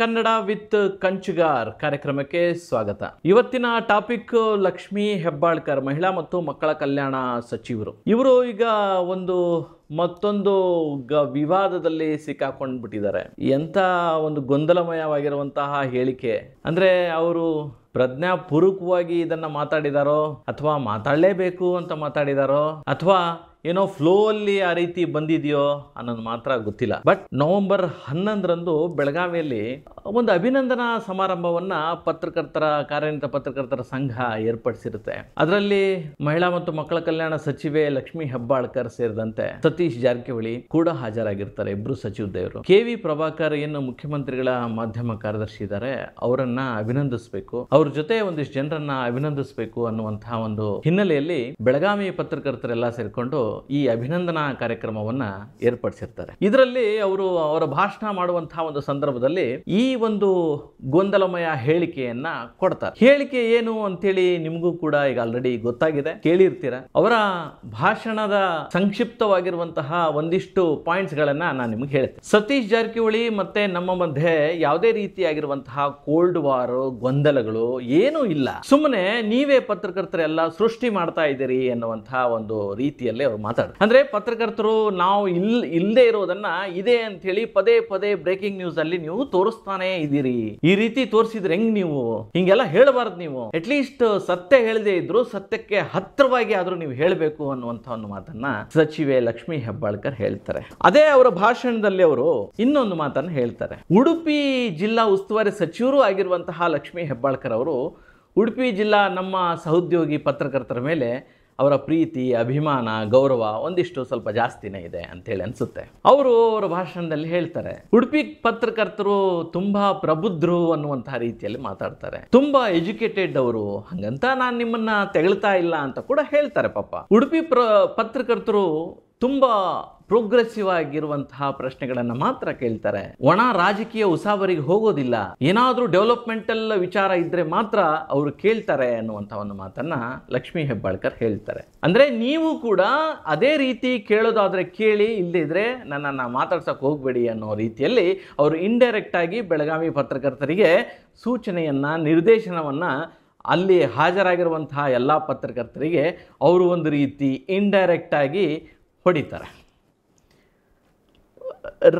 Kannada with ಕಂಚುಗಾರ್ ಕಾರ್ಯಕ್ರಮಕ್ಕೆ ಸ್ವಾಗತ ಇವತ್ತಿನ ಟಾಪಿಕ್ ಲಕ್ಷ್ಮೀ ಹೆಬ್ಬಾಳ್ಕರ್ ಮಹಿಳಾ ಮತ್ತು ಮಕ್ಕಳ ಕಲ್ಯಾಣ ಸಚಿವರು ಇವರು ಈಗ ಒಂದು ಮತ್ತೊಂದು ಗ ವಿವಾದದಲ್ಲಿ ಸಿಕ್ಕಾಕೊಂಡ್ಬಿಟ್ಟಿದ್ದಾರೆ ಎಂತ ಒಂದು ಗೊಂದಲಮಯವಾಗಿರುವಂತಹ ಹೇಳಿಕೆ ಅಂದ್ರೆ ಅವರು ಪ್ರಜ್ಞಾಪೂರ್ವಕವಾಗಿ ಇದನ್ನ ಮಾತಾಡಿದಾರೋ ಅಥವಾ ಮಾತಾಡಲೇಬೇಕು ಅಂತ ಮಾತಾಡಿದಾರೋ ಅಥವಾ ಏನೋ ಫ್ಲೋ ಅಲ್ಲಿ ಆ ರೀತಿ ಬಂದಿದೆಯೋ ಅನ್ನೋದು ಮಾತ್ರ ಗೊತ್ತಿಲ್ಲ ಬಟ್ ನವೆಂಬರ್ ಹನ್ನೊಂದರಂದು ಬೆಳಗಾವಿಯಲ್ಲಿ ಒಂದು ಅಭಿನಂದನಾ ಸಮಾರಂಭವನ್ನ ಪತ್ರಕರ್ತರ ಕಾರ್ಯನಿರತ ಪತ್ರಕರ್ತರ ಸಂಘ ಏರ್ಪಡಿಸಿರುತ್ತೆ ಅದರಲ್ಲಿ ಮಹಿಳಾ ಮತ್ತು ಮಕ್ಕಳ ಕಲ್ಯಾಣ ಸಚಿವೆ ಲಕ್ಷ್ಮೀ ಹೆಬ್ಬಾಳ್ಕರ್ ಸೇರಿದಂತೆ ಸತೀಶ್ ಜಾರಕಿಹೊಳಿ ಕೂಡ ಹಾಜರಾಗಿರ್ತಾರೆ ಇಬ್ರು ದೇವರು ಕೆ ವಿ ಪ್ರಭಾಕರ್ ಏನು ಮುಖ್ಯಮಂತ್ರಿಗಳ ಮಾಧ್ಯಮ ಕಾರ್ಯದರ್ಶಿ ಇದ್ದಾರೆ ಅವರನ್ನ ಅಭಿನಂದಿಸಬೇಕು ಅವ್ರ ಜೊತೆ ಒಂದಿಷ್ಟು ಜನರನ್ನ ಅಭಿನಂದಿಸಬೇಕು ಅನ್ನುವಂತಹ ಒಂದು ಹಿನ್ನೆಲೆಯಲ್ಲಿ ಬೆಳಗಾವಿ ಪತ್ರಕರ್ತರೆಲ್ಲ ಸೇರಿಕೊಂಡು ಈ ಅಭಿನಂದನಾ ಕಾರ್ಯಕ್ರಮವನ್ನ ಏರ್ಪಡಿಸಿರ್ತಾರೆ ಇದರಲ್ಲಿ ಅವರು ಅವರ ಭಾಷಣ ಮಾಡುವಂತಹ ಒಂದು ಸಂದರ್ಭದಲ್ಲಿ ಈ ಒಂದು ಗೊಂದಲಮಯ ಹೇಳಿಕೆಯನ್ನ ಕೊಡ್ತಾರೆ ಹೇಳಿಕೆ ಏನು ಅಂತೇಳಿ ನಿಮಗೂ ಕೂಡ ಈಗ ಆಲ್ರೆಡಿ ಗೊತ್ತಾಗಿದೆ ಕೇಳಿರ್ತೀರ ಅವರ ಭಾಷಣದ ಸಂಕ್ಷಿಪ್ತವಾಗಿರುವಂತಹ ಒಂದಿಷ್ಟು ಪಾಯಿಂಟ್ಸ್ ಗಳನ್ನ ನಾನು ನಿಮ್ಗೆ ಹೇಳ್ತೇನೆ ಸತೀಶ್ ಜಾರಕಿಹೊಳಿ ಮತ್ತೆ ನಮ್ಮ ಮಧ್ಯೆ ಯಾವುದೇ ರೀತಿಯಾಗಿರುವಂತಹ ಕೋಲ್ಡ್ ವಾರ್ ಗೊಂದಲಗಳು ಏನೂ ಇಲ್ಲ ಸುಮ್ಮನೆ ನೀವೇ ಪತ್ರಕರ್ತರೆಲ್ಲ ಸೃಷ್ಟಿ ಮಾಡ್ತಾ ಇದ್ದೀರಿ ಎನ್ನುವಂತಹ ಒಂದು ರೀತಿಯಲ್ಲಿ ಅವರು ಮಾತಾಡ ಅಂದ್ರೆ ಪತ್ರಕರ್ತರು ನಾವು ಇಲ್ ಇಲ್ಲದೆ ಇರೋದನ್ನ ಇದೆ ಅಂತ ಹೇಳಿ ಪದೇ ಪದೇ ಬ್ರೇಕಿಂಗ್ ನ್ಯೂಸ್ ಅಲ್ಲಿ ನೀವು ತೋರಿಸ್ತಾನೆ ಇದೀರಿ ಈ ರೀತಿ ತೋರಿಸಿದ್ರೆ ಹೆಂಗ್ ನೀವು ಹಿಂಗೆಲ್ಲ ಹೇಳಬಾರ್ದು ನೀವು ಅಟ್ಲೀಸ್ಟ್ ಸತ್ಯ ಹೇಳದೆ ಇದ್ರು ಸತ್ಯಕ್ಕೆ ಹತ್ರವಾಗಿ ಆದ್ರೂ ನೀವು ಹೇಳಬೇಕು ಅನ್ನುವಂತ ಒಂದು ಮಾತನ್ನ ಸಚಿವೆ ಲಕ್ಷ್ಮಿ ಹೆಬ್ಬಾಳ್ಕರ್ ಹೇಳ್ತಾರೆ ಅದೇ ಅವರ ಭಾಷಣದಲ್ಲಿ ಅವರು ಇನ್ನೊಂದು ಮಾತನ್ನ ಹೇಳ್ತಾರೆ ಉಡುಪಿ ಜಿಲ್ಲಾ ಉಸ್ತುವಾರಿ ಸಚಿವರು ಆಗಿರುವಂತಹ ಲಕ್ಷ್ಮಿ ಹೆಬ್ಬಾಳ್ಕರ್ ಅವರು ಉಡುಪಿ ಜಿಲ್ಲಾ ನಮ್ಮ ಸಹೋದ್ಯೋಗಿ ಪತ್ರಕರ್ತರ ಮೇಲೆ ಅವರ ಪ್ರೀತಿ ಅಭಿಮಾನ ಗೌರವ ಒಂದಿಷ್ಟು ಸ್ವಲ್ಪ ಜಾಸ್ತಿನೇ ಇದೆ ಅಂತೇಳಿ ಅನ್ಸುತ್ತೆ ಅವರು ಅವರ ಭಾಷಣದಲ್ಲಿ ಹೇಳ್ತಾರೆ ಉಡುಪಿ ಪತ್ರಕರ್ತರು ತುಂಬಾ ಪ್ರಬುದ್ಧರು ಅನ್ನುವಂತಹ ರೀತಿಯಲ್ಲಿ ಮಾತಾಡ್ತಾರೆ ತುಂಬಾ ಎಜುಕೇಟೆಡ್ ಅವರು ಹಂಗಂತ ನಾನು ನಿಮ್ಮನ್ನ ತೆಗಳ್ತಾ ಇಲ್ಲ ಅಂತ ಕೂಡ ಹೇಳ್ತಾರೆ ಪಾಪ ಉಡುಪಿ ಪ್ರ ಪತ್ರಕರ್ತರು ತುಂಬ ಪ್ರೋಗ್ರೆಸಿವ್ ಆಗಿರುವಂತಹ ಪ್ರಶ್ನೆಗಳನ್ನು ಮಾತ್ರ ಕೇಳ್ತಾರೆ ಒಣ ರಾಜಕೀಯ ಉಸಾಬರಿಗೆ ಹೋಗೋದಿಲ್ಲ ಏನಾದರೂ ಡೆವಲಪ್ಮೆಂಟಲ್ ವಿಚಾರ ಇದ್ರೆ ಮಾತ್ರ ಅವರು ಕೇಳ್ತಾರೆ ಅನ್ನುವಂಥ ಒಂದು ಮಾತನ್ನು ಲಕ್ಷ್ಮೀ ಹೆಬ್ಬಾಳ್ಕರ್ ಹೇಳ್ತಾರೆ ಅಂದ್ರೆ ನೀವು ಕೂಡ ಅದೇ ರೀತಿ ಕೇಳೋದಾದ್ರೆ ಕೇಳಿ ಇಲ್ಲದಿದ್ರೆ ನನ್ನನ್ನು ಮಾತಾಡ್ಸೋಕೆ ಹೋಗಬೇಡಿ ಅನ್ನೋ ರೀತಿಯಲ್ಲಿ ಅವರು ಇಂಡೈರೆಕ್ಟ್ ಆಗಿ ಬೆಳಗಾವಿ ಪತ್ರಕರ್ತರಿಗೆ ಸೂಚನೆಯನ್ನ ನಿರ್ದೇಶನವನ್ನ ಅಲ್ಲಿ ಹಾಜರಾಗಿರುವಂತಹ ಎಲ್ಲ ಪತ್ರಕರ್ತರಿಗೆ ಅವರು ಒಂದು ರೀತಿ ಇಂಡೈರೆಕ್ಟಾಗಿ ಹೊಡಿತಾರೆ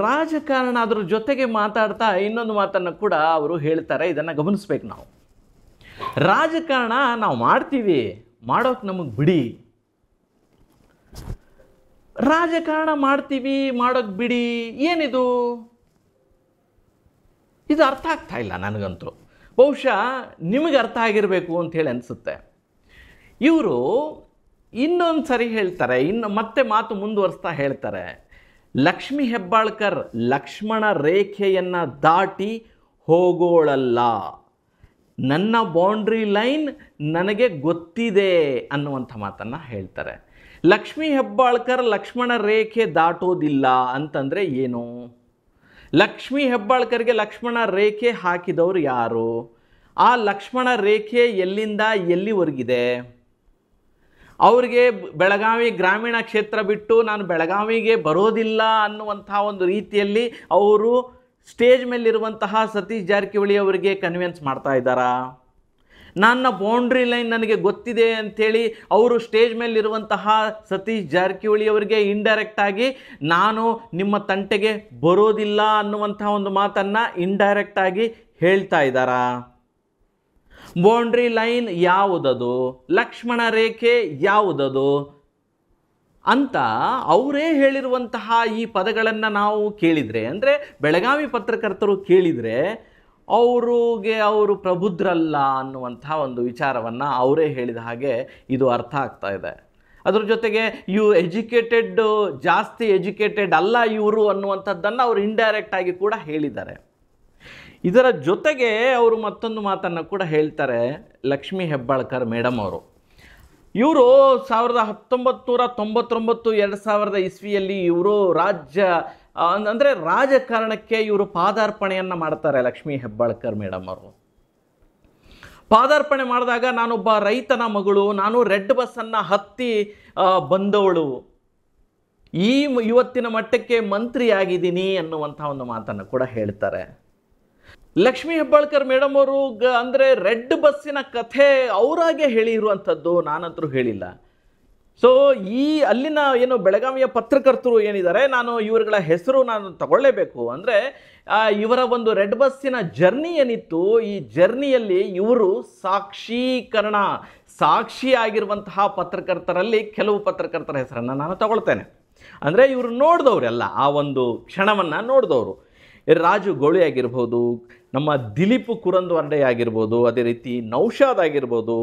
ರಾಜಕಾರಣ ಅದ್ರ ಜೊತೆಗೆ ಮಾತಾಡ್ತಾ ಇನ್ನೊಂದು ಮಾತನ್ನು ಕೂಡ ಅವರು ಹೇಳ್ತಾರೆ ಇದನ್ನು ಗಮನಿಸ್ಬೇಕು ನಾವು ರಾಜಕಾರಣ ನಾವು ಮಾಡ್ತೀವಿ ಮಾಡೋಕೆ ನಮಗೆ ಬಿಡಿ ರಾಜಕಾರಣ ಮಾಡ್ತೀವಿ ಮಾಡೋಕ್ಕೆ ಬಿಡಿ ಏನಿದು ಇದು ಅರ್ಥ ಆಗ್ತಾ ಇಲ್ಲ ನನಗಂತೂ ಬಹುಶಃ ನಿಮಗೆ ಅರ್ಥ ಆಗಿರಬೇಕು ಅಂತ ಹೇಳಿ ಅನಿಸುತ್ತೆ ಇವರು ಇನ್ನೊಂದು ಸರಿ ಹೇಳ್ತಾರೆ ಇನ್ನು ಮತ್ತೆ ಮಾತು ಮುಂದುವರಿಸ್ತಾ ಹೇಳ್ತಾರೆ ಲಕ್ಷ್ಮಿ ಹೆಬ್ಬಾಳ್ಕರ್ ಲಕ್ಷ್ಮಣ ರೇಖೆಯನ್ನು ದಾಟಿ ಹೋಗೋಳಲ್ಲ ನನ್ನ ಬೌಂಡ್ರಿ ಲೈನ್ ನನಗೆ ಗೊತ್ತಿದೆ ಅನ್ನುವಂಥ ಮಾತನ್ನು ಹೇಳ್ತಾರೆ ಲಕ್ಷ್ಮಿ ಹೆಬ್ಬಾಳ್ಕರ್ ಲಕ್ಷ್ಮಣ ರೇಖೆ ದಾಟೋದಿಲ್ಲ ಅಂತಂದರೆ ಏನು ಲಕ್ಷ್ಮಿ ಹೆಬ್ಬಾಳ್ಕರ್ಗೆ ಲಕ್ಷ್ಮಣ ರೇಖೆ ಹಾಕಿದವರು ಯಾರು ಆ ಲಕ್ಷ್ಮಣ ರೇಖೆ ಎಲ್ಲಿಂದ ಎಲ್ಲಿವರೆಗಿದೆ ಅವರಿಗೆ ಬೆಳಗಾವಿ ಗ್ರಾಮೀಣ ಕ್ಷೇತ್ರ ಬಿಟ್ಟು ನಾನು ಬೆಳಗಾವಿಗೆ ಬರೋದಿಲ್ಲ ಅನ್ನುವಂಥ ಒಂದು ರೀತಿಯಲ್ಲಿ ಅವರು ಸ್ಟೇಜ್ ಮೇಲಿರುವಂತಹ ಸತೀಶ್ ಜಾರಕಿಹೊಳಿ ಅವರಿಗೆ ಕನ್ವಿನ್ಸ್ ಮಾಡ್ತಾ ಇದ್ದಾರಾ ನನ್ನ ಬೌಂಡ್ರಿ ಲೈನ್ ನನಗೆ ಗೊತ್ತಿದೆ ಅಂಥೇಳಿ ಅವರು ಸ್ಟೇಜ್ ಮೇಲಿರುವಂತಹ ಸತೀಶ್ ಜಾರಕಿಹೊಳಿ ಅವರಿಗೆ ಇಂಡೈರೆಕ್ಟಾಗಿ ನಾನು ನಿಮ್ಮ ತಂಟೆಗೆ ಬರೋದಿಲ್ಲ ಅನ್ನುವಂಥ ಒಂದು ಮಾತನ್ನು ಇಂಡೈರೆಕ್ಟಾಗಿ ಹೇಳ್ತಾ ಇದ್ದಾರಾ ಬೌಂಡ್ರಿ ಲೈನ್ ಯಾವುದದು ಲಕ್ಷ್ಮಣ ರೇಖೆ ಯಾವುದದು ಅಂತ ಅವರೇ ಹೇಳಿರುವಂತಹ ಈ ಪದಗಳನ್ನು ನಾವು ಕೇಳಿದರೆ ಅಂದರೆ ಬೆಳಗಾವಿ ಪತ್ರಕರ್ತರು ಕೇಳಿದರೆ ಅವರಿಗೆ ಅವರು ಪ್ರಬುದ್ಧರಲ್ಲ ಅನ್ನುವಂಥ ಒಂದು ವಿಚಾರವನ್ನು ಅವರೇ ಹೇಳಿದ ಹಾಗೆ ಇದು ಅರ್ಥ ಆಗ್ತಾ ಇದೆ ಅದರ ಜೊತೆಗೆ ಇವು ಎಜುಕೇಟೆಡ್ ಜಾಸ್ತಿ ಎಜುಕೇಟೆಡ್ ಅಲ್ಲ ಇವರು ಅನ್ನುವಂಥದ್ದನ್ನು ಅವರು ಇಂಡೈರೆಕ್ಟಾಗಿ ಕೂಡ ಹೇಳಿದ್ದಾರೆ ಇದರ ಜೊತೆಗೆ ಅವರು ಮತ್ತೊಂದು ಮಾತನ್ನು ಕೂಡ ಹೇಳ್ತಾರೆ ಲಕ್ಷ್ಮೀ ಹೆಬ್ಬಾಳ್ಕರ್ ಮೇಡಮ್ ಅವರು ಇವರು ಸಾವಿರದ ಹತ್ತೊಂಬತ್ತು ನೂರ ತೊಂಬತ್ತೊಂಬತ್ತು ಎರಡು ಸಾವಿರದ ಇಸ್ವಿಯಲ್ಲಿ ಇವರು ರಾಜ್ಯ ಅಂದರೆ ರಾಜಕಾರಣಕ್ಕೆ ಇವರು ಪಾದಾರ್ಪಣೆಯನ್ನು ಮಾಡ್ತಾರೆ ಲಕ್ಷ್ಮೀ ಹೆಬ್ಬಾಳ್ಕರ್ ಮೇಡಮ್ ಅವರು ಪಾದಾರ್ಪಣೆ ಮಾಡಿದಾಗ ನಾನೊಬ್ಬ ರೈತನ ಮಗಳು ನಾನು ರೆಡ್ ಬಸ್ಸನ್ನು ಹತ್ತಿ ಬಂದವಳು ಈ ಇವತ್ತಿನ ಮಟ್ಟಕ್ಕೆ ಮಂತ್ರಿಯಾಗಿದ್ದೀನಿ ಅನ್ನುವಂಥ ಒಂದು ಮಾತನ್ನು ಕೂಡ ಹೇಳ್ತಾರೆ ಲಕ್ಷ್ಮೀ ಹೆಬ್ಬಾಳ್ಕರ್ ಮೇಡಮ್ ಅವರು ಗ ಅಂದರೆ ರೆಡ್ ಬಸ್ಸಿನ ಕಥೆ ಅವರಾಗೆ ಹೇಳಿರುವಂಥದ್ದು ನಾನಂತರೂ ಹೇಳಿಲ್ಲ ಸೊ ಈ ಅಲ್ಲಿನ ಏನು ಬೆಳಗಾವಿಯ ಪತ್ರಕರ್ತರು ಏನಿದ್ದಾರೆ ನಾನು ಇವರುಗಳ ಹೆಸರು ನಾನು ತಗೊಳ್ಳೇಬೇಕು ಅಂದರೆ ಇವರ ಒಂದು ರೆಡ್ ಬಸ್ಸಿನ ಜರ್ನಿ ಏನಿತ್ತು ಈ ಜರ್ನಿಯಲ್ಲಿ ಇವರು ಸಾಕ್ಷೀಕರಣ ಸಾಕ್ಷಿಯಾಗಿರುವಂತಹ ಪತ್ರಕರ್ತರಲ್ಲಿ ಕೆಲವು ಪತ್ರಕರ್ತರ ಹೆಸರನ್ನು ನಾನು ತಗೊಳ್ತೇನೆ ಅಂದರೆ ಇವರು ನೋಡಿದವರೆಲ್ಲ ಆ ಒಂದು ಕ್ಷಣವನ್ನು ನೋಡಿದವರು ರಾಜು ಗೋಳಿ ಆಗಿರ್ಬೋದು ನಮ್ಮ ದಿಲೀಪ್ ಕುರಂದ್ವಾರ್ಡೆ ಆಗಿರ್ಬೋದು ಅದೇ ರೀತಿ ನೌಶಾದ್ ಆಗಿರ್ಬೋದು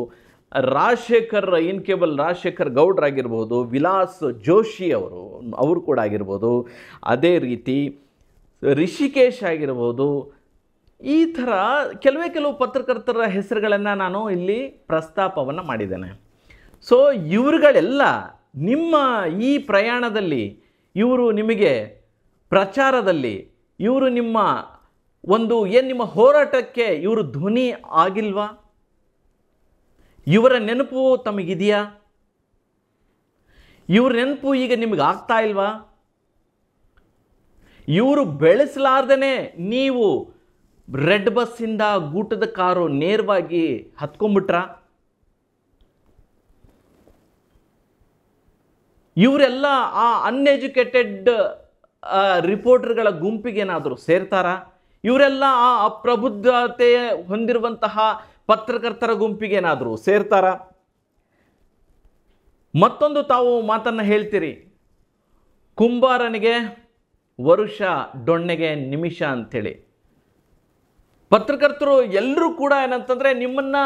ರಾಜಶೇಖರ್ ಇನ್ ಕೇಬಲ್ ರಾಜಶೇಖರ್ ಗೌಡ್ರಾಗಿರ್ಬೋದು ವಿಲಾಸ್ ಜೋಶಿ ಅವರು ಅವರು ಕೂಡ ಆಗಿರ್ಬೋದು ಅದೇ ರೀತಿ ರಿಷಿಕೇಶ್ ಆಗಿರ್ಬೋದು ಈ ಥರ ಕೆಲವೇ ಕೆಲವು ಪತ್ರಕರ್ತರ ಹೆಸರುಗಳನ್ನು ನಾನು ಇಲ್ಲಿ ಪ್ರಸ್ತಾಪವನ್ನು ಮಾಡಿದ್ದೇನೆ ಸೊ ಇವರುಗಳೆಲ್ಲ ನಿಮ್ಮ ಈ ಪ್ರಯಾಣದಲ್ಲಿ ಇವರು ನಿಮಗೆ ಪ್ರಚಾರದಲ್ಲಿ ಇವರು ನಿಮ್ಮ ಒಂದು ಏನು ನಿಮ್ಮ ಹೋರಾಟಕ್ಕೆ ಇವರು ಧ್ವನಿ ಆಗಿಲ್ವಾ ಇವರ ನೆನಪು ತಮಗಿದೆಯಾ ಇವ್ರ ನೆನಪು ಈಗ ನಿಮಗೆ ಆಗ್ತಾ ಇಲ್ವಾ ಇವರು ಬೆಳೆಸಲಾರ್ದೇ ನೀವು ರೆಡ್ ಬಸ್ಸಿಂದ ಗೂಟದ ಕಾರು ನೇರವಾಗಿ ಹತ್ಕೊಂಡ್ಬಿಟ್ರ ಇವರೆಲ್ಲ ಆ ಅನ್ಎಜುಕೇಟೆಡ್ ರಿಪೋರ್ಟರ್ಗಳ ಗುಂಪಿಗೇನಾದರೂ ಸೇರ್ತಾರಾ ಇವರೆಲ್ಲ ಆ ಅಪ್ರಬುದ್ಧತೆ ಹೊಂದಿರುವಂತಹ ಪತ್ರಕರ್ತರ ಗುಂಪಿಗೇನಾದರೂ ಸೇರ್ತಾರ ಮತ್ತೊಂದು ತಾವು ಮಾತನ್ನು ಹೇಳ್ತೀರಿ ಕುಂಬಾರನಿಗೆ ವರುಷ ಡೊಣ್ಣೆಗೆ ನಿಮಿಷ ಅಂಥೇಳಿ ಪತ್ರಕರ್ತರು ಎಲ್ಲರೂ ಕೂಡ ಏನಂತಂದರೆ ನಿಮ್ಮನ್ನು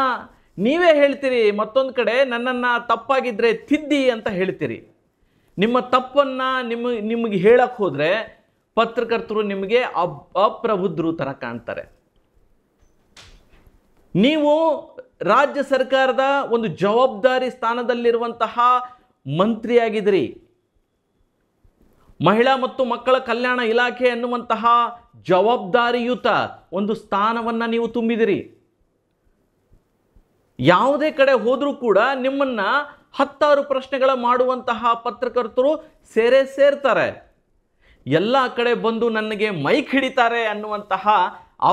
ನೀವೇ ಹೇಳ್ತೀರಿ ಮತ್ತೊಂದು ಕಡೆ ನನ್ನನ್ನು ತಪ್ಪಾಗಿದ್ದರೆ ತಿದ್ದಿ ಅಂತ ಹೇಳ್ತೀರಿ ನಿಮ್ಮ ತಪ್ಪನ್ನು ನಿಮ್ಮ ನಿಮಗೆ ಹೇಳಕ್ಕೆ ಹೋದರೆ ಪತ್ರಕರ್ತರು ನಿಮಗೆ ಅಪ್ ಅಪ್ರಬುದ್ಧರು ಥರ ಕಾಣ್ತಾರೆ ನೀವು ರಾಜ್ಯ ಸರ್ಕಾರದ ಒಂದು ಜವಾಬ್ದಾರಿ ಸ್ಥಾನದಲ್ಲಿರುವಂತಹ ಮಂತ್ರಿಯಾಗಿದ್ರಿ ಮಹಿಳಾ ಮತ್ತು ಮಕ್ಕಳ ಕಲ್ಯಾಣ ಇಲಾಖೆ ಎನ್ನುವಂತಹ ಜವಾಬ್ದಾರಿಯುತ ಒಂದು ಸ್ಥಾನವನ್ನು ನೀವು ತುಂಬಿದಿರಿ ಯಾವುದೇ ಕಡೆ ಹೋದರೂ ಕೂಡ ನಿಮ್ಮನ್ನು ಹತ್ತಾರು ಪ್ರಶ್ನೆಗಳ ಮಾಡುವಂತಹ ಪತ್ರಕರ್ತರು ಸೇರೆ ಸೇರ್ತಾರೆ ಎಲ್ಲ ಕಡೆ ಬಂದು ನನಗೆ ಮೈಕ್ ಹಿಡಿತಾರೆ ಅನ್ನುವಂತಹ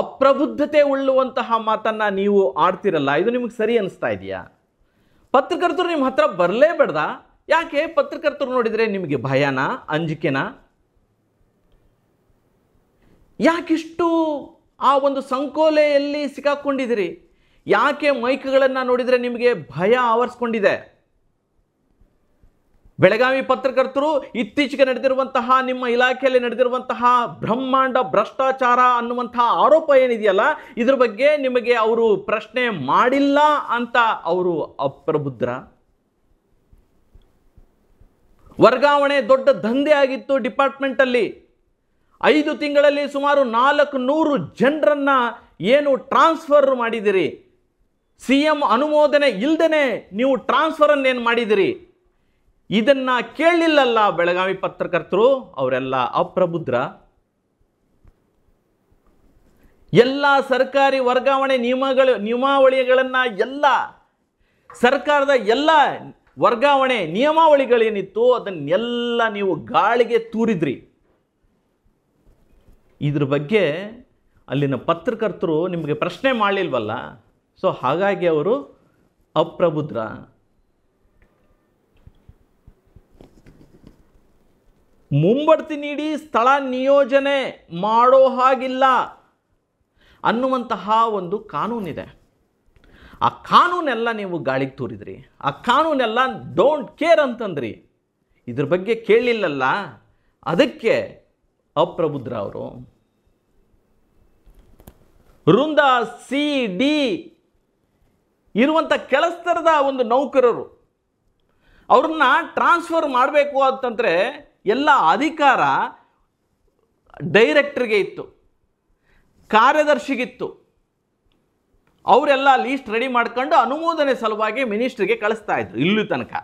ಅಪ್ರಬುದ್ಧತೆ ಉಳ್ಳುವಂತಹ ಮಾತನ್ನು ನೀವು ಆಡ್ತಿರಲ್ಲ ಇದು ನಿಮಗೆ ಸರಿ ಅನ್ನಿಸ್ತಾ ಇದೆಯಾ ಪತ್ರಕರ್ತರು ನಿಮ್ಮ ಹತ್ರ ಬರಲೇಬೇಡ್ದ ಯಾಕೆ ಪತ್ರಕರ್ತರು ನೋಡಿದರೆ ನಿಮಗೆ ಭಯನಾ ಅಂಜಿಕೆನಾ ಯಾಕಿಷ್ಟು ಆ ಒಂದು ಸಂಕೋಲೆಯಲ್ಲಿ ಸಿಕ್ಕಾಕ್ಕೊಂಡಿದ್ದೀರಿ ಯಾಕೆ ಮೈಕ್ಗಳನ್ನು ನೋಡಿದರೆ ನಿಮಗೆ ಭಯ ಆವರಿಸ್ಕೊಂಡಿದೆ ಬೆಳಗಾವಿ ಪತ್ರಕರ್ತರು ಇತ್ತೀಚೆಗೆ ನಡೆದಿರುವಂತಹ ನಿಮ್ಮ ಇಲಾಖೆಯಲ್ಲಿ ನಡೆದಿರುವಂತಹ ಬ್ರಹ್ಮಾಂಡ ಭ್ರಷ್ಟಾಚಾರ ಅನ್ನುವಂತಹ ಆರೋಪ ಏನಿದೆಯಲ್ಲ ಇದ್ರ ಬಗ್ಗೆ ನಿಮಗೆ ಅವರು ಪ್ರಶ್ನೆ ಮಾಡಿಲ್ಲ ಅಂತ ಅವರು ಅಪ್ರಬುದ್ರ ವರ್ಗಾವಣೆ ದೊಡ್ಡ ದಂಧೆ ಆಗಿತ್ತು ಡಿಪಾರ್ಟ್ಮೆಂಟಲ್ಲಿ ಐದು ತಿಂಗಳಲ್ಲಿ ಸುಮಾರು ನಾಲ್ಕು ನೂರು ಜನರನ್ನು ಏನು ಟ್ರಾನ್ಸ್ಫರ್ ಮಾಡಿದಿರಿ ಸಿ ಎಂ ಅನುಮೋದನೆ ಇಲ್ಲದೇ ನೀವು ಏನು ಮಾಡಿದಿರಿ ಇದನ್ನು ಕೇಳಲಿಲ್ಲಲ್ಲ ಬೆಳಗಾವಿ ಪತ್ರಕರ್ತರು ಅವರೆಲ್ಲ ಅಪ್ರಬುದ್ರ ಎಲ್ಲ ಸರ್ಕಾರಿ ವರ್ಗಾವಣೆ ನಿಯಮಗಳು ನಿಯಮಾವಳಿಗಳನ್ನು ಎಲ್ಲ ಸರ್ಕಾರದ ಎಲ್ಲ ವರ್ಗಾವಣೆ ನಿಯಮಾವಳಿಗಳೇನಿತ್ತು ಅದನ್ನೆಲ್ಲ ನೀವು ಗಾಳಿಗೆ ತೂರಿದ್ರಿ ಇದ್ರ ಬಗ್ಗೆ ಅಲ್ಲಿನ ಪತ್ರಕರ್ತರು ನಿಮಗೆ ಪ್ರಶ್ನೆ ಮಾಡಲಿಲ್ವಲ್ಲ ಸೊ ಹಾಗಾಗಿ ಅವರು ಅಪ್ರಬುದ್ರ ಮುಂಬಡ್ತಿ ನೀಡಿ ಸ್ಥಳ ನಿಯೋಜನೆ ಮಾಡೋ ಹಾಗಿಲ್ಲ ಅನ್ನುವಂತಹ ಒಂದು ಕಾನೂನಿದೆ ಆ ಕಾನೂನೆಲ್ಲ ನೀವು ಗಾಳಿಗೆ ತೂರಿದ್ರಿ ಆ ಕಾನೂನೆಲ್ಲ ಡೋಂಟ್ ಕೇರ್ ಅಂತಂದ್ರಿ ಇದ್ರ ಬಗ್ಗೆ ಕೇಳಲಿಲ್ಲಲ್ಲ ಅದಕ್ಕೆ ಅಪ್ರಬುದ್ರ ಅವರು ವೃಂದ ಸಿ ಡಿ ಇರುವಂಥ ಕೆಲಸ್ತರದ ಒಂದು ನೌಕರರು ಅವ್ರನ್ನ ಟ್ರಾನ್ಸ್ಫರ್ ಮಾಡಬೇಕು ಅಂತಂದರೆ ಎಲ್ಲ ಅಧಿಕಾರ ಡೈರೆಕ್ಟ್ರಿಗೆ ಇತ್ತು ಕಾರ್ಯದರ್ಶಿಗಿತ್ತು ಅವರೆಲ್ಲ ಲೀಸ್ಟ್ ರೆಡಿ ಮಾಡ್ಕೊಂಡು ಅನುಮೋದನೆ ಸಲುವಾಗಿ ಮಿನಿಸ್ಟ್ರಿಗೆ ಕಳಿಸ್ತಾ ಇದ್ರು ಇಲ್ಲಿ ತನಕ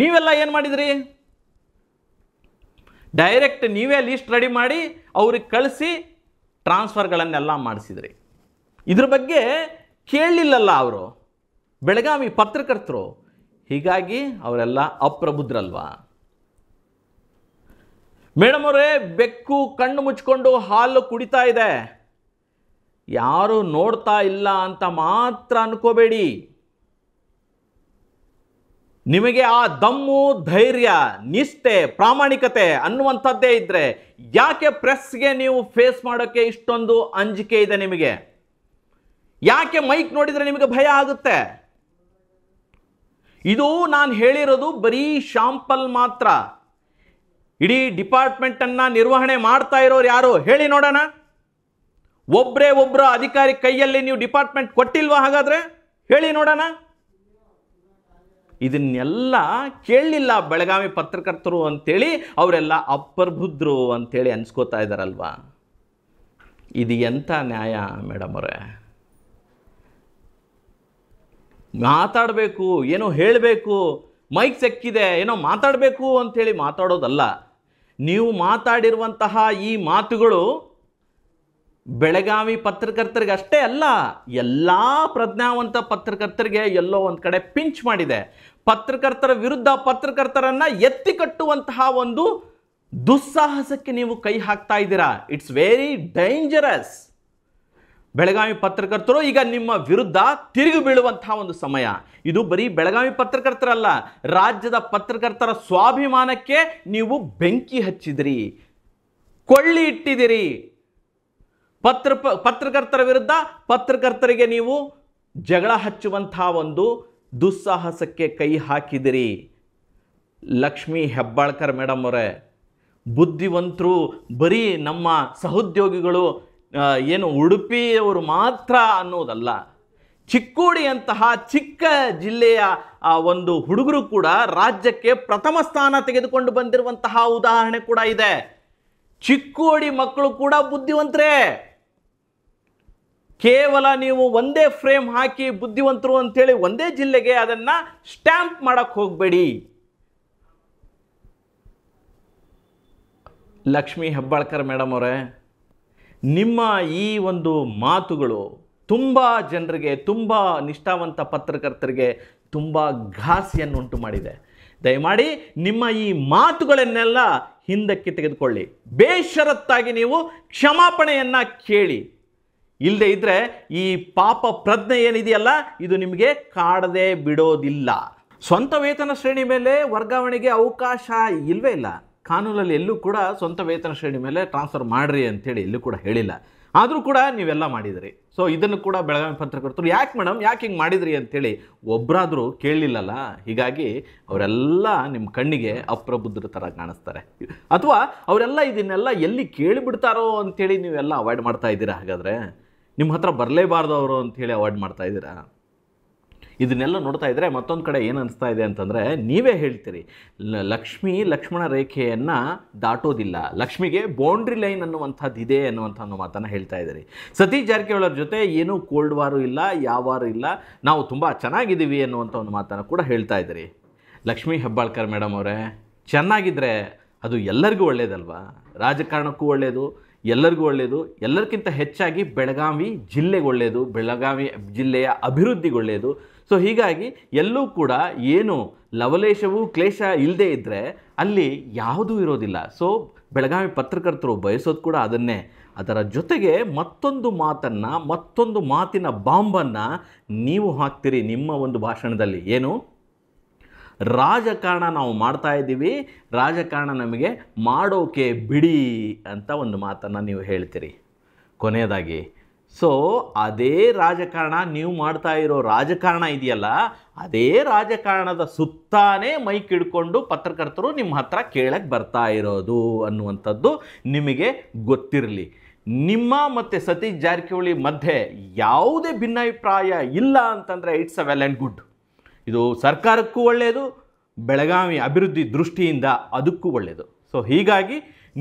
ನೀವೆಲ್ಲ ಏನು ಮಾಡಿದ್ರಿ ಡೈರೆಕ್ಟ್ ನೀವೇ ಲೀಸ್ಟ್ ರೆಡಿ ಮಾಡಿ ಅವ್ರಿಗೆ ಕಳಿಸಿ ಟ್ರಾನ್ಸ್ಫರ್ಗಳನ್ನೆಲ್ಲ ಮಾಡಿಸಿದ್ರಿ ಇದ್ರ ಬಗ್ಗೆ ಕೇಳಲಿಲ್ಲಲ್ಲ ಅವರು ಬೆಳಗಾವಿ ಪತ್ರಕರ್ತರು ಹೀಗಾಗಿ ಅವರೆಲ್ಲ ಅಪ್ರಬುದ್ರಲ್ವಾ ಮೇಡಮ್ ಅವರೇ ಬೆಕ್ಕು ಕಣ್ಣು ಮುಚ್ಕೊಂಡು ಹಾಲು ಕುಡಿತಾ ಇದೆ ಯಾರು ನೋಡ್ತಾ ಇಲ್ಲ ಅಂತ ಮಾತ್ರ ಅನ್ಕೋಬೇಡಿ ನಿಮಗೆ ಆ ದಮ್ಮು ಧೈರ್ಯ ನಿಷ್ಠೆ ಪ್ರಾಮಾಣಿಕತೆ ಅನ್ನುವಂಥದ್ದೇ ಇದ್ದರೆ ಯಾಕೆ ಪ್ರೆಸ್ಗೆ ನೀವು ಫೇಸ್ ಮಾಡೋಕ್ಕೆ ಇಷ್ಟೊಂದು ಅಂಜಿಕೆ ಇದೆ ನಿಮಗೆ ಯಾಕೆ ಮೈಕ್ ನೋಡಿದರೆ ನಿಮಗೆ ಭಯ ಆಗುತ್ತೆ ಇದು ನಾನು ಹೇಳಿರೋದು ಬರೀ ಶಾಂಪಲ್ ಮಾತ್ರ ಇಡೀ ಡಿಪಾರ್ಟ್ಮೆಂಟನ್ನು ನಿರ್ವಹಣೆ ಮಾಡ್ತಾ ಇರೋರು ಯಾರು ಹೇಳಿ ನೋಡೋಣ ಒಬ್ಬರೇ ಒಬ್ಬರ ಅಧಿಕಾರಿ ಕೈಯಲ್ಲಿ ನೀವು ಡಿಪಾರ್ಟ್ಮೆಂಟ್ ಕೊಟ್ಟಿಲ್ವಾ ಹಾಗಾದರೆ ಹೇಳಿ ನೋಡೋಣ ಇದನ್ನೆಲ್ಲ ಕೇಳಲಿಲ್ಲ ಬೆಳಗಾವಿ ಪತ್ರಕರ್ತರು ಅಂತೇಳಿ ಅವರೆಲ್ಲ ಅಪ್ರಬುದ್ಧರು ಅಂತೇಳಿ ಅನ್ಸ್ಕೋತಾ ಇದ್ದಾರಲ್ವ ಇದು ಎಂಥ ನ್ಯಾಯ ಮೇಡಮ್ ಅವರೇ ಮಾತಾಡಬೇಕು ಏನೋ ಹೇಳಬೇಕು ಮೈಕ್ ಸೆಕ್ಕಿದೆ ಏನೋ ಮಾತಾಡಬೇಕು ಅಂಥೇಳಿ ಮಾತಾಡೋದಲ್ಲ ನೀವು ಮಾತಾಡಿರುವಂತಹ ಈ ಮಾತುಗಳು ಬೆಳಗಾವಿ ಪತ್ರಕರ್ತರಿಗೆ ಅಷ್ಟೇ ಅಲ್ಲ ಎಲ್ಲ ಪ್ರಜ್ಞಾವಂತ ಪತ್ರಕರ್ತರಿಗೆ ಎಲ್ಲೋ ಒಂದು ಕಡೆ ಪಿಂಚ್ ಮಾಡಿದೆ ಪತ್ರಕರ್ತರ ವಿರುದ್ಧ ಪತ್ರಕರ್ತರನ್ನು ಎತ್ತಿ ಕಟ್ಟುವಂತಹ ಒಂದು ದುಸ್ಸಾಹಸಕ್ಕೆ ನೀವು ಕೈ ಹಾಕ್ತಾ ಇದ್ದೀರಾ ಇಟ್ಸ್ ವೆರಿ ಡೇಂಜರಸ್ ಬೆಳಗಾವಿ ಪತ್ರಕರ್ತರು ಈಗ ನಿಮ್ಮ ವಿರುದ್ಧ ತಿರುಗಿ ಬೀಳುವಂತಹ ಒಂದು ಸಮಯ ಇದು ಬರೀ ಬೆಳಗಾವಿ ಪತ್ರಕರ್ತರಲ್ಲ ರಾಜ್ಯದ ಪತ್ರಕರ್ತರ ಸ್ವಾಭಿಮಾನಕ್ಕೆ ನೀವು ಬೆಂಕಿ ಹಚ್ಚಿದಿರಿ ಕೊಳ್ಳಿ ಇಟ್ಟಿದಿರಿ ಪತ್ರ ಪತ್ರಕರ್ತರ ವಿರುದ್ಧ ಪತ್ರಕರ್ತರಿಗೆ ನೀವು ಜಗಳ ಹಚ್ಚುವಂಥ ಒಂದು ದುಸ್ಸಾಹಸಕ್ಕೆ ಕೈ ಹಾಕಿದಿರಿ ಲಕ್ಷ್ಮೀ ಹೆಬ್ಬಾಳ್ಕರ್ ಮೇಡಮ್ ಅವರೇ ಬುದ್ಧಿವಂತರು ಬರೀ ನಮ್ಮ ಸಹೋದ್ಯೋಗಿಗಳು ಏನು ಉಡುಪಿಯವರು ಮಾತ್ರ ಅನ್ನೋದಲ್ಲ ಚಿಕ್ಕೋಡಿಯಂತಹ ಚಿಕ್ಕ ಜಿಲ್ಲೆಯ ಆ ಒಂದು ಹುಡುಗರು ಕೂಡ ರಾಜ್ಯಕ್ಕೆ ಪ್ರಥಮ ಸ್ಥಾನ ತೆಗೆದುಕೊಂಡು ಬಂದಿರುವಂತಹ ಉದಾಹರಣೆ ಕೂಡ ಇದೆ ಚಿಕ್ಕೋಡಿ ಮಕ್ಕಳು ಕೂಡ ಬುದ್ಧಿವಂತರೇ ಕೇವಲ ನೀವು ಒಂದೇ ಫ್ರೇಮ್ ಹಾಕಿ ಬುದ್ಧಿವಂತರು ಅಂತೇಳಿ ಒಂದೇ ಜಿಲ್ಲೆಗೆ ಅದನ್ನು ಸ್ಟ್ಯಾಂಪ್ ಮಾಡಕ್ಕೆ ಹೋಗಬೇಡಿ ಲಕ್ಷ್ಮೀ ಹೆಬ್ಬಾಳ್ಕರ್ ಮೇಡಮ್ ಅವರೇ ನಿಮ್ಮ ಈ ಒಂದು ಮಾತುಗಳು ತುಂಬ ಜನರಿಗೆ ತುಂಬ ನಿಷ್ಠಾವಂತ ಪತ್ರಕರ್ತರಿಗೆ ತುಂಬ ಘಾಸಿಯನ್ನುಂಟು ಮಾಡಿದೆ ದಯಮಾಡಿ ನಿಮ್ಮ ಈ ಮಾತುಗಳನ್ನೆಲ್ಲ ಹಿಂದಕ್ಕೆ ತೆಗೆದುಕೊಳ್ಳಿ ಬೇಷರತ್ತಾಗಿ ನೀವು ಕ್ಷಮಾಪಣೆಯನ್ನು ಕೇಳಿ ಇಲ್ಲದೆ ಇದ್ದರೆ ಈ ಪಾಪ ಪ್ರಜ್ಞೆ ಏನಿದೆಯಲ್ಲ ಇದು ನಿಮಗೆ ಕಾಡದೇ ಬಿಡೋದಿಲ್ಲ ಸ್ವಂತ ವೇತನ ಶ್ರೇಣಿ ಮೇಲೆ ವರ್ಗಾವಣೆಗೆ ಅವಕಾಶ ಇಲ್ಲವೇ ಇಲ್ಲ ಕಾನೂನಲ್ಲಿ ಎಲ್ಲೂ ಕೂಡ ಸ್ವಂತ ವೇತನ ಶ್ರೇಣಿ ಮೇಲೆ ಟ್ರಾನ್ಸ್ಫರ್ ಮಾಡಿರಿ ಅಂತೇಳಿ ಎಲ್ಲೂ ಕೂಡ ಹೇಳಿಲ್ಲ ಆದರೂ ಕೂಡ ನೀವೆಲ್ಲ ಮಾಡಿದಿರಿ ಸೊ ಇದನ್ನು ಕೂಡ ಬೆಳಗಾವಿ ಪತ್ರಕರ್ತರು ಯಾಕೆ ಮೇಡಮ್ ಯಾಕೆ ಹಿಂಗೆ ಮಾಡಿದ್ರಿ ಅಂತೇಳಿ ಒಬ್ಬರಾದರೂ ಕೇಳಲಿಲ್ಲಲ್ಲ ಹೀಗಾಗಿ ಅವರೆಲ್ಲ ನಿಮ್ಮ ಕಣ್ಣಿಗೆ ಅಪ್ರಬುದ್ಧರ ಥರ ಕಾಣಿಸ್ತಾರೆ ಅಥವಾ ಅವರೆಲ್ಲ ಇದನ್ನೆಲ್ಲ ಎಲ್ಲಿ ಕೇಳಿಬಿಡ್ತಾರೋ ಅಂತೇಳಿ ನೀವೆಲ್ಲ ಅವಾಯ್ಡ್ ಮಾಡ್ತಾ ಇದ್ದೀರಾ ಹಾಗಾದರೆ ನಿಮ್ಮ ಹತ್ರ ಬರಲೇಬಾರ್ದು ಅವರು ಅಂಥೇಳಿ ಅವಾಯ್ಡ್ ಮಾಡ್ತಾ ಇದ್ದೀರಾ ಇದನ್ನೆಲ್ಲ ನೋಡ್ತಾ ಇದ್ದರೆ ಮತ್ತೊಂದು ಕಡೆ ಏನು ಅನಿಸ್ತಾ ಇದೆ ಅಂತಂದರೆ ನೀವೇ ಹೇಳ್ತೀರಿ ಲಕ್ಷ್ಮಿ ಲಕ್ಷ್ಮಣ ರೇಖೆಯನ್ನು ದಾಟೋದಿಲ್ಲ ಲಕ್ಷ್ಮಿಗೆ ಬೌಂಡ್ರಿ ಲೈನ್ ಅನ್ನುವಂಥದ್ದು ಇದೆ ಅನ್ನುವಂಥ ಮಾತನ್ನು ಹೇಳ್ತಾ ಇದ್ದೀರಿ ಸತೀಶ್ ಜಾರಕಿಹೊಳಿ ಜೊತೆ ಏನೂ ಕೋಲ್ಡ್ ವಾರು ಇಲ್ಲ ಯಾವಾರು ಇಲ್ಲ ನಾವು ತುಂಬ ಚೆನ್ನಾಗಿದ್ದೀವಿ ಅನ್ನುವಂಥ ಒಂದು ಮಾತನ್ನು ಕೂಡ ಹೇಳ್ತಾ ಇದ್ದೀರಿ ಲಕ್ಷ್ಮೀ ಹೆಬ್ಬಾಳ್ಕರ್ ಮೇಡಮ್ ಅವರೇ ಚೆನ್ನಾಗಿದ್ದರೆ ಅದು ಎಲ್ಲರಿಗೂ ಒಳ್ಳೆಯದಲ್ವಾ ರಾಜಕಾರಣಕ್ಕೂ ಒಳ್ಳೆಯದು ಎಲ್ಲರಿಗೂ ಒಳ್ಳೆಯದು ಎಲ್ಲರಿಗಿಂತ ಹೆಚ್ಚಾಗಿ ಬೆಳಗಾವಿ ಜಿಲ್ಲೆಗೆ ಒಳ್ಳೆಯದು ಬೆಳಗಾವಿ ಜಿಲ್ಲೆಯ ಅಭಿವೃದ್ಧಿಗೆ ಒಳ್ಳೆಯದು ಸೊ ಹೀಗಾಗಿ ಎಲ್ಲೂ ಕೂಡ ಏನು ಲವಲೇಶವು ಕ್ಲೇಶ ಇಲ್ಲದೆ ಇದ್ದರೆ ಅಲ್ಲಿ ಯಾವುದೂ ಇರೋದಿಲ್ಲ ಸೊ ಬೆಳಗಾವಿ ಪತ್ರಕರ್ತರು ಬಯಸೋದು ಕೂಡ ಅದನ್ನೇ ಅದರ ಜೊತೆಗೆ ಮತ್ತೊಂದು ಮಾತನ್ನು ಮತ್ತೊಂದು ಮಾತಿನ ಬಾಂಬನ್ನು ನೀವು ಹಾಕ್ತೀರಿ ನಿಮ್ಮ ಒಂದು ಭಾಷಣದಲ್ಲಿ ಏನು ರಾಜಕಾರಣ ನಾವು ಮಾಡ್ತಾ ಇದ್ದೀವಿ ರಾಜಕಾರಣ ನಮಗೆ ಮಾಡೋಕೆ ಬಿಡಿ ಅಂತ ಒಂದು ಮಾತನ್ನು ನೀವು ಹೇಳ್ತೀರಿ ಕೊನೆಯದಾಗಿ ಸೊ ಅದೇ ರಾಜಕಾರಣ ನೀವು ಮಾಡ್ತಾ ಇರೋ ರಾಜಕಾರಣ ಇದೆಯಲ್ಲ ಅದೇ ರಾಜಕಾರಣದ ಸುತ್ತಾನೇ ಮೈಕ್ ಹಿಡ್ಕೊಂಡು ಪತ್ರಕರ್ತರು ನಿಮ್ಮ ಹತ್ರ ಕೇಳಕ್ಕೆ ಬರ್ತಾ ಇರೋದು ಅನ್ನುವಂಥದ್ದು ನಿಮಗೆ ಗೊತ್ತಿರಲಿ ನಿಮ್ಮ ಮತ್ತು ಸತೀಶ್ ಜಾರಕಿಹೊಳಿ ಮಧ್ಯೆ ಯಾವುದೇ ಭಿನ್ನಾಭಿಪ್ರಾಯ ಇಲ್ಲ ಅಂತಂದರೆ it's a well and good ಇದು ಸರ್ಕಾರಕ್ಕೂ ಒಳ್ಳೆಯದು ಬೆಳಗಾವಿ ಅಭಿವೃದ್ಧಿ ದೃಷ್ಟಿಯಿಂದ ಅದಕ್ಕೂ ಒಳ್ಳೆಯದು ಸೊ ಹೀಗಾಗಿ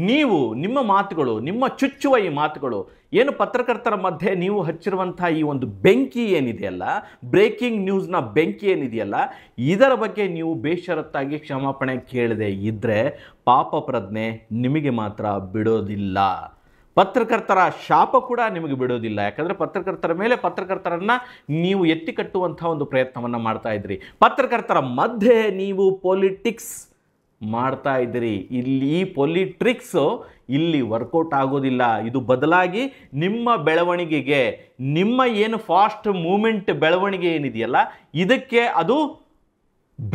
ನೀವು ನಿಮ್ಮ ಮಾತುಗಳು ನಿಮ್ಮ ಚುಚ್ಚುವ ಈ ಮಾತುಗಳು ಏನು ಪತ್ರಕರ್ತರ ಮಧ್ಯೆ ನೀವು ಹಚ್ಚಿರುವಂಥ ಈ ಒಂದು ಬೆಂಕಿ ಏನಿದೆಯಲ್ಲ ಬ್ರೇಕಿಂಗ್ ನ್ಯೂಸ್ನ ಬೆಂಕಿ ಏನಿದೆಯಲ್ಲ ಇದರ ಬಗ್ಗೆ ನೀವು ಬೇಷರತ್ತಾಗಿ ಕ್ಷಮಾಪಣೆ ಕೇಳದೆ ಇದ್ದರೆ ಪಾಪ ಪ್ರಜ್ಞೆ ನಿಮಗೆ ಮಾತ್ರ ಬಿಡೋದಿಲ್ಲ ಪತ್ರಕರ್ತರ ಶಾಪ ಕೂಡ ನಿಮಗೆ ಬಿಡೋದಿಲ್ಲ ಯಾಕಂದರೆ ಪತ್ರಕರ್ತರ ಮೇಲೆ ಪತ್ರಕರ್ತರನ್ನು ನೀವು ಎತ್ತಿ ಕಟ್ಟುವಂಥ ಒಂದು ಪ್ರಯತ್ನವನ್ನು ಮಾಡ್ತಾ ಇದ್ದೀರಿ ಪತ್ರಕರ್ತರ ಮಧ್ಯೆ ನೀವು ಪೊಲಿಟಿಕ್ಸ್ ಮಾಡ್ತಾ ಇದ್ದೀರಿ ಇಲ್ಲಿ ಈ ಪೊಲಿಟ್ರಿಕ್ಸು ಇಲ್ಲಿ ವರ್ಕೌಟ್ ಆಗೋದಿಲ್ಲ ಇದು ಬದಲಾಗಿ ನಿಮ್ಮ ಬೆಳವಣಿಗೆಗೆ ನಿಮ್ಮ ಏನು ಫಾಸ್ಟ್ ಮೂಮೆಂಟ್ ಬೆಳವಣಿಗೆ ಏನಿದೆಯಲ್ಲ ಇದಕ್ಕೆ ಅದು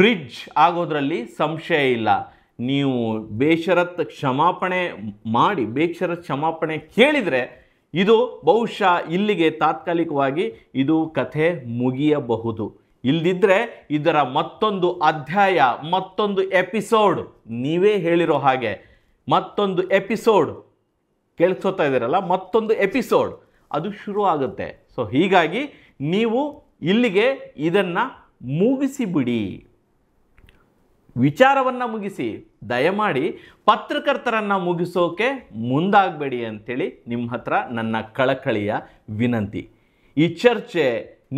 ಬ್ರಿಡ್ಜ್ ಆಗೋದ್ರಲ್ಲಿ ಸಂಶಯ ಇಲ್ಲ ನೀವು ಬೇಷರತ್ ಕ್ಷಮಾಪಣೆ ಮಾಡಿ ಬೇಷರತ್ ಕ್ಷಮಾಪಣೆ ಕೇಳಿದರೆ ಇದು ಬಹುಶಃ ಇಲ್ಲಿಗೆ ತಾತ್ಕಾಲಿಕವಾಗಿ ಇದು ಕಥೆ ಮುಗಿಯಬಹುದು ಇಲ್ಲದಿದ್ದರೆ ಇದರ ಮತ್ತೊಂದು ಅಧ್ಯಾಯ ಮತ್ತೊಂದು ಎಪಿಸೋಡ್ ನೀವೇ ಹೇಳಿರೋ ಹಾಗೆ ಮತ್ತೊಂದು ಎಪಿಸೋಡ್ ಕೇಳಿಸ್ಕೋತಾ ಇದ್ದೀರಲ್ಲ ಮತ್ತೊಂದು ಎಪಿಸೋಡ್ ಅದು ಶುರು ಆಗುತ್ತೆ ಸೊ ಹೀಗಾಗಿ ನೀವು ಇಲ್ಲಿಗೆ ಇದನ್ನು ಮುಗಿಸಿಬಿಡಿ ವಿಚಾರವನ್ನು ಮುಗಿಸಿ ದಯಮಾಡಿ ಪತ್ರಕರ್ತರನ್ನು ಮುಗಿಸೋಕೆ ಮುಂದಾಗಬೇಡಿ ಅಂಥೇಳಿ ನಿಮ್ಮ ಹತ್ರ ನನ್ನ ಕಳಕಳಿಯ ವಿನಂತಿ ಈ ಚರ್ಚೆ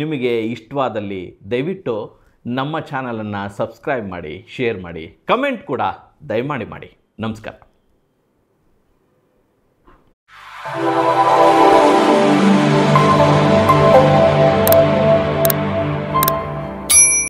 ನಿಮಗೆ ಇಷ್ಟವಾದಲ್ಲಿ ದಯವಿಟ್ಟು ನಮ್ಮ ಚಾನಲನ್ನು ಸಬ್ಸ್ಕ್ರೈಬ್ ಮಾಡಿ ಶೇರ್ ಮಾಡಿ ಕಮೆಂಟ್ ಕೂಡ ದಯಮಾಡಿ ಮಾಡಿ ನಮಸ್ಕಾರ